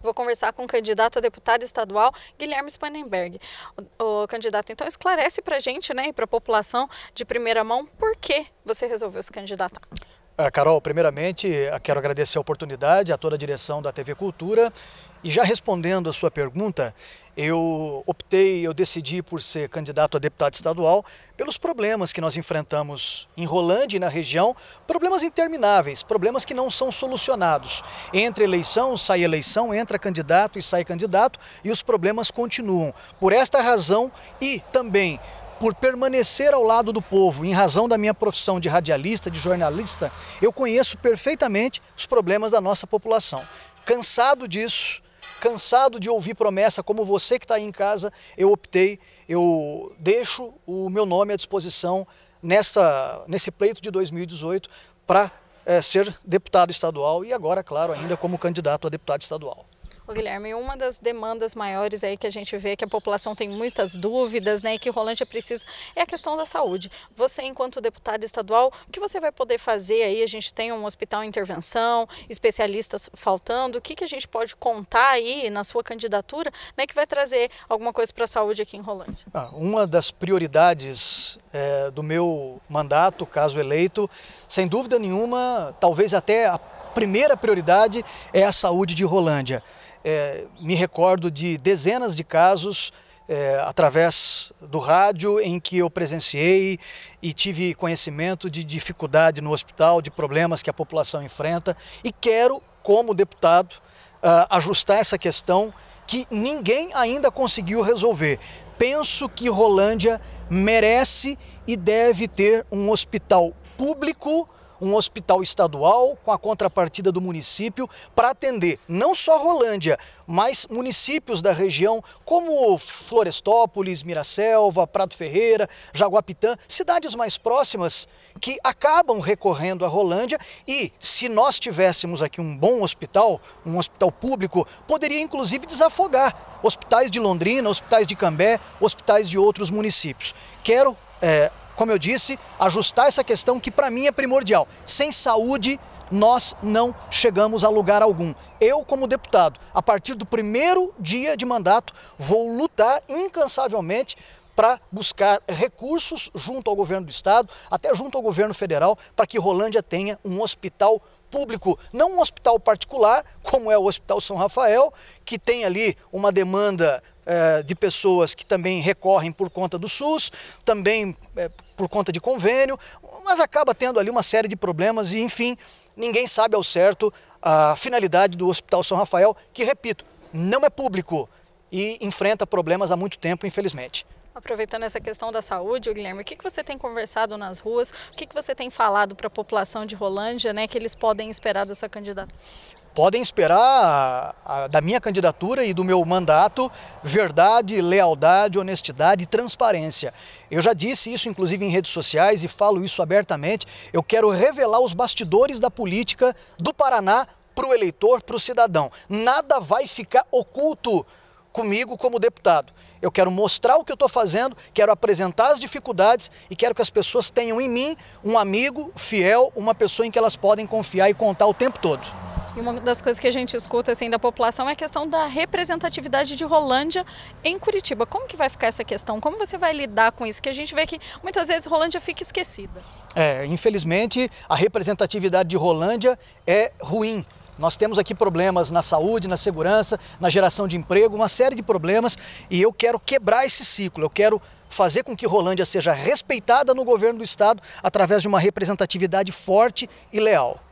Vou conversar com o candidato a deputado estadual, Guilherme Spannenberg. O, o candidato, então, esclarece para a gente né, e para a população de primeira mão por que você resolveu se candidatar. Ah, Carol, primeiramente eh, quero agradecer a oportunidade a toda a direção da TV Cultura e já respondendo a sua pergunta, eu optei, eu decidi por ser candidato a deputado estadual pelos problemas que nós enfrentamos em Rolândia e na região, problemas intermináveis, problemas que não são solucionados. Entra eleição, sai eleição, entra candidato e sai candidato e os problemas continuam. Por esta razão e também por permanecer ao lado do povo, em razão da minha profissão de radialista, de jornalista, eu conheço perfeitamente os problemas da nossa população. Cansado disso, cansado de ouvir promessa como você que está aí em casa, eu optei, eu deixo o meu nome à disposição nessa, nesse pleito de 2018 para é, ser deputado estadual e agora, claro, ainda como candidato a deputado estadual. Ô, Guilherme, uma das demandas maiores aí que a gente vê que a população tem muitas dúvidas, né, e que Rolândia precisa é a questão da saúde. Você, enquanto deputado estadual, o que você vai poder fazer aí? A gente tem um hospital em intervenção, especialistas faltando. O que, que a gente pode contar aí na sua candidatura, né, que vai trazer alguma coisa para a saúde aqui em Rolândia? Ah, uma das prioridades é, do meu mandato, caso eleito, sem dúvida nenhuma, talvez até a primeira prioridade é a saúde de Rolândia é, me recordo de dezenas de casos é, através do rádio em que eu presenciei e tive conhecimento de dificuldade no hospital, de problemas que a população enfrenta e quero, como deputado, ah, ajustar essa questão que ninguém ainda conseguiu resolver. Penso que Rolândia merece e deve ter um hospital público um hospital estadual com a contrapartida do município para atender não só Rolândia, mas municípios da região como Florestópolis, Miraselva, Prato Ferreira, Jaguapitã, cidades mais próximas que acabam recorrendo à Rolândia e se nós tivéssemos aqui um bom hospital, um hospital público, poderia inclusive desafogar hospitais de Londrina, hospitais de Cambé, hospitais de outros municípios. Quero é, como eu disse, ajustar essa questão que para mim é primordial. Sem saúde, nós não chegamos a lugar algum. Eu, como deputado, a partir do primeiro dia de mandato, vou lutar incansavelmente para buscar recursos junto ao governo do estado, até junto ao governo federal, para que Rolândia tenha um hospital público, não um hospital particular, como é o Hospital São Rafael, que tem ali uma demanda eh, de pessoas que também recorrem por conta do SUS, também eh, por conta de convênio, mas acaba tendo ali uma série de problemas e, enfim, ninguém sabe ao certo a finalidade do Hospital São Rafael, que, repito, não é público e enfrenta problemas há muito tempo, infelizmente. Aproveitando essa questão da saúde, Guilherme, o que, que você tem conversado nas ruas? O que, que você tem falado para a população de Rolândia, né, que eles podem esperar da sua candidata? Podem esperar a, a, da minha candidatura e do meu mandato verdade, lealdade, honestidade e transparência. Eu já disse isso, inclusive, em redes sociais e falo isso abertamente. Eu quero revelar os bastidores da política do Paraná para o eleitor, para o cidadão. Nada vai ficar oculto comigo como deputado. Eu quero mostrar o que eu estou fazendo, quero apresentar as dificuldades e quero que as pessoas tenham em mim um amigo fiel, uma pessoa em que elas podem confiar e contar o tempo todo. E uma das coisas que a gente escuta assim da população é a questão da representatividade de Rolândia em Curitiba. Como que vai ficar essa questão? Como você vai lidar com isso? Que a gente vê que muitas vezes Rolândia fica esquecida. É, infelizmente a representatividade de Rolândia é ruim. Nós temos aqui problemas na saúde, na segurança, na geração de emprego, uma série de problemas e eu quero quebrar esse ciclo, eu quero fazer com que Rolândia seja respeitada no governo do estado através de uma representatividade forte e leal.